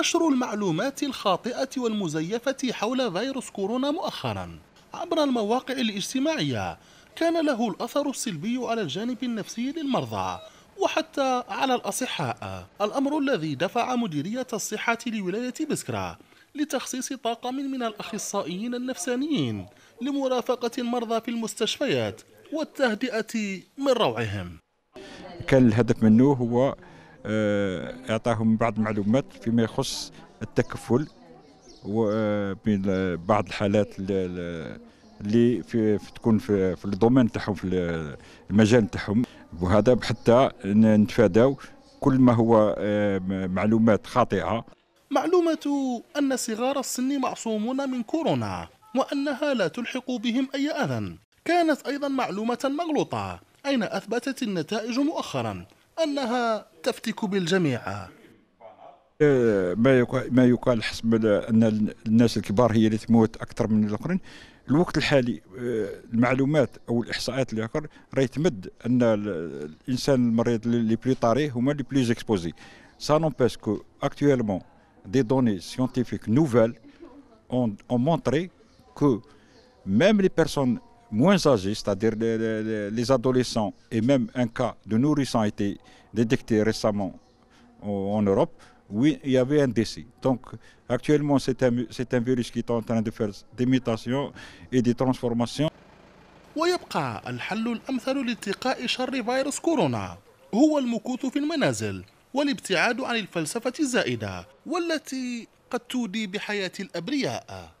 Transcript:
نشر المعلومات الخاطئة والمزيفة حول فيروس كورونا مؤخرا عبر المواقع الاجتماعية كان له الأثر السلبي على الجانب النفسي للمرضى وحتى على الأصحاء الأمر الذي دفع مديرية الصحة لولاية بسكرة لتخصيص طاقم من الأخصائيين النفسانيين لمرافقة المرضى في المستشفيات والتهدئة من روعهم كان الهدف منه هو آه، اعطاهم بعض المعلومات فيما يخص التكفل ومن آه، بعض الحالات اللي في, في تكون في, في الدومين تاعهم في المجال تاعهم وهذا حتى نتفاداو كل ما هو آه، معلومات خاطئه معلومه ان صغار السن معصومون من كورونا وانها لا تلحق بهم اي اذى كانت ايضا معلومه مغلوطه اين اثبتت النتائج مؤخرا أنها تفتك بالجميع ما يقال ما يقال حسب ان الناس الكبار هي اللي تموت اكثر من الاخرين الوقت الحالي آه، المعلومات او الاحصاءات اللي اخر راهي تمد ان الانسان المريض اللي بلي طاري هما اللي بلي اكسبوزي سا باسكو اكتويلمون دي دوني سيونتيفيك نوفال اون مونتري كو ميم لي بيرسون moins âgés, c'est-à-dire les, les, les, adolescents, et même un cas de nourrisson a été détecté récemment en, en Europe, oui, il y avait un décès. Donc actuellement, c'est un, un virus qui est en train de faire des mutations et des transformations. ويبقى الحل الأمثل لاتقاء شر فيروس كورونا هو المكوث في المنازل والابتعاد عن الفلسفة الزائدة والتي قد تودي بحياة الأبرياء